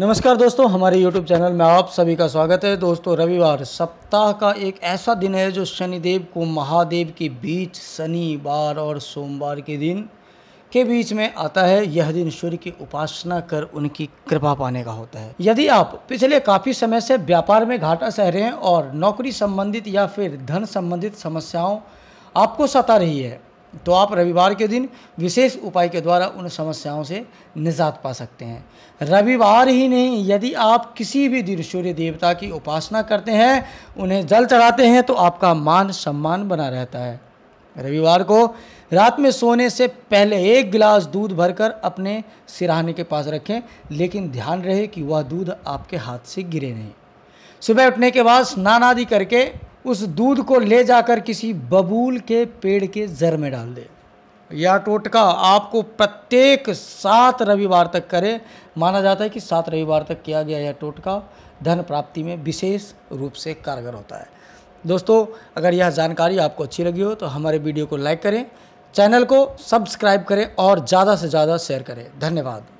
नमस्कार दोस्तों हमारे YouTube चैनल में आप सभी का स्वागत है दोस्तों रविवार सप्ताह का एक ऐसा दिन है जो शनिदेव को महादेव के बीच शनिवार और सोमवार के दिन के बीच में आता है यह दिन सूर्य की उपासना कर उनकी कृपा पाने का होता है यदि आप पिछले काफ़ी समय से व्यापार में घाटा सह रहे हैं और नौकरी संबंधित या फिर धन संबंधित समस्याओं आपको सता रही है तो आप रविवार के दिन विशेष उपाय के द्वारा उन समस्याओं से निजात पा सकते हैं रविवार ही नहीं यदि आप किसी भी दिन सूर्य देवता की उपासना करते हैं उन्हें जल चढ़ाते हैं तो आपका मान सम्मान बना रहता है रविवार को रात में सोने से पहले एक गिलास दूध भरकर अपने सिराहाने के पास रखें लेकिन ध्यान रहे कि वह दूध आपके हाथ से गिरे नहीं सुबह उठने के बाद स्नान आदि करके उस दूध को ले जाकर किसी बबूल के पेड़ के जर में डाल दे यह टोटका आपको प्रत्येक सात रविवार तक करें माना जाता है कि सात रविवार तक किया गया यह टोटका धन प्राप्ति में विशेष रूप से कारगर होता है दोस्तों अगर यह जानकारी आपको अच्छी लगी हो तो हमारे वीडियो को लाइक करें चैनल को सब्सक्राइब करें और ज़्यादा से ज़्यादा शेयर करें धन्यवाद